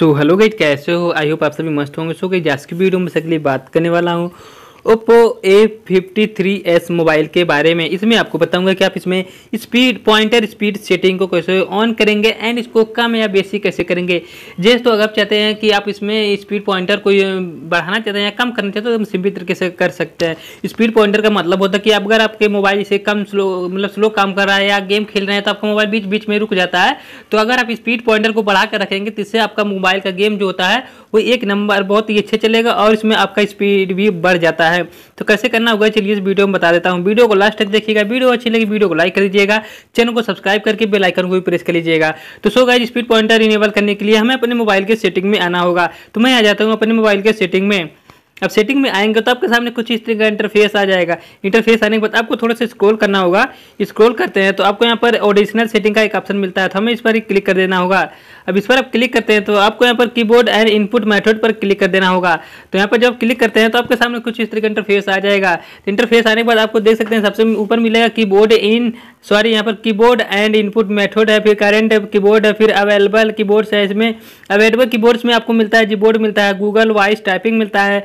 so hello गई कैसे हो आई होप आप सभी मस्त होंगे सो गई आज की वीडियो में सकली बात करने वाला हूँ Oppo A fifty three S mobile के बारे में इसमें आपको बताऊंगा कि आप इसमें स्पीड पॉइंटर स्पीड सेटिंग को कैसे ऑन करेंगे एंड इसको कम या बेसी कैसे करेंगे जैसे तो अगर आप चाहते हैं कि आप इसमें स्पीड पॉइंटर को बढ़ाना चाहते हैं या कम करना चाहते हैं तो सिंपल तरीके से कर सकते हैं स्पीड पॉइंटर का मतलब होता है कि अगर आपके मोबाइल इसे कम स्लो मतलब स्लो काम कर रहा है या गेम खेल रहे हैं तो आपका मोबाइल बीच बीच में रुक जाता है तो अगर आप स्पीड पॉइंटर को बढ़ा कर रखेंगे तो इससे आपका मोबाइल का गेम जो होता है वो एक नंबर बहुत ही अच्छे चलेगा और इसमें आपका स्पीड भी बढ़ जाता है है तो कैसे करना होगा चलिए इस वीडियो में बता देता हूँ वीडियो को लास्ट तक देखिएगा वीडियो अच्छी लगी वीडियो को लाइक कर दीजिएगा चैनल को सब्सक्राइब करके बेलाइकन को भी प्रेस कर लीजिएगा तो so guys speed pointer enable करने के लिए हमें अपने मोबाइल के सेटिंग में आना होगा तो मैं आ जाता हूँ अपने मोबाइल के सेटिंग में अब सेटिंग में आएंगे तो आपके सामने कुछ इस तरह का इंटरफेस आ जाएगा इंटरफेस आने के बाद आपको थोड़ा सा स्क्रॉल करना होगा स्क्रॉल करते हैं तो आपको यहाँ पर ऑडिशनल सेटिंग का एक ऑप्शन मिलता है तो हमें इस पर ही क्लिक कर देना होगा अब इस पर आप क्लिक करते हैं तो आपको यहाँ पर कीबोर्ड एंड इनपुट मैथड पर क्लिक कर देना होगा तो यहाँ पर जब क्लिक करते हैं तो आपके सामने कुछ इस तरह का इंटरफेस आ जाएगा तो इंटरफेस आने के बाद आपको देख सकते हैं सबसे ऊपर मिलेगा की इन सॉरी यहाँ पर बोर्ड एंड इनपुट मैथड है फिर करेंट बोर्ड है फिर अवेलेबल बोर्ड्स है इसमें अवेलेबल बोर्ड्स में आपको मिलता है बोर्ड मिलता है गूगल वॉइस टाइपिंग मिलता है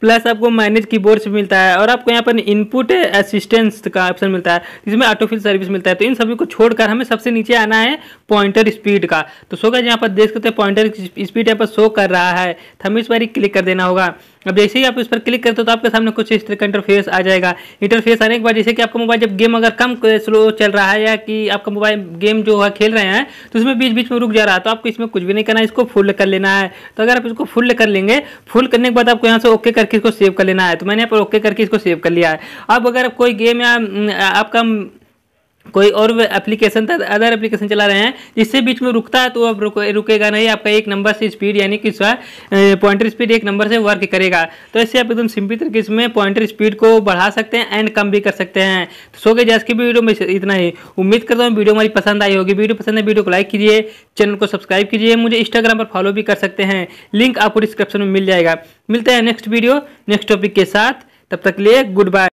प्लस आपको मैनेज कीबोर्ड से मिलता है और आपको यहाँ पर इनपुट असिस्टेंस का ऑप्शन मिलता है जिसमें ऑटोफिल सर्विस मिलता है तो इन सभी को छोड़कर हमें सबसे नीचे आना है पॉइंटर स्पीड का तो सोगा यहाँ पर देख सकते हैं पॉइंटर स्पीड यहाँ पर शो कर रहा है तो हमें इस बार ही क्लिक कर देना होगा अब जैसे ही आप इस पर क्लिक करते हो तो आपके सामने कुछ इस तरह का इंटरफेस आ जाएगा इंटरफेस आने के बाद जैसे कि आपका मोबाइल जब गेम अगर कम स्लो चल रहा है या कि आपका मोबाइल गेम जो है खेल रहे हैं तो उसमें बीच बीच में रुक जा रहा है तो आपको इसमें कुछ भी नहीं करना है इसको फुल कर लेना है तो अगर आप इसको फुल कर लेंगे फुल करने के बाद आपको यहाँ से ओके करके इसको सेव कर लेना है तो मैंने यहाँ पर ओके करके इसको सेव कर लिया है अब अगर कोई गेम या आपका कोई और एप्लीकेशन था अदर एप्लीकेशन चला रहे हैं जिससे बीच में रुकता है तो अब रुक, रुकेगा नहीं आपका एक नंबर से स्पीड यानी कि पॉइंटर स्पीड एक नंबर से वर्क करेगा तो इससे आप एकदम सिंपल तरीके से पॉइंटर स्पीड को बढ़ा सकते हैं एंड कम भी कर सकते हैं तो सो गए जैस की वीडियो में इतना ही उम्मीद करता हूँ वीडियो हमारी पसंद आई होगी वीडियो पसंद है वीडियो को लाइक कीजिए चैनल को सब्सक्राइब कीजिए मुझे इंस्टाग्राम पर फॉलो भी कर सकते हैं लिंक आपको डिस्क्रिप्शन में मिल जाएगा मिलते हैं नेक्स्ट वीडियो नेक्स्ट टॉपिक के साथ तब तक लिए गुड बाय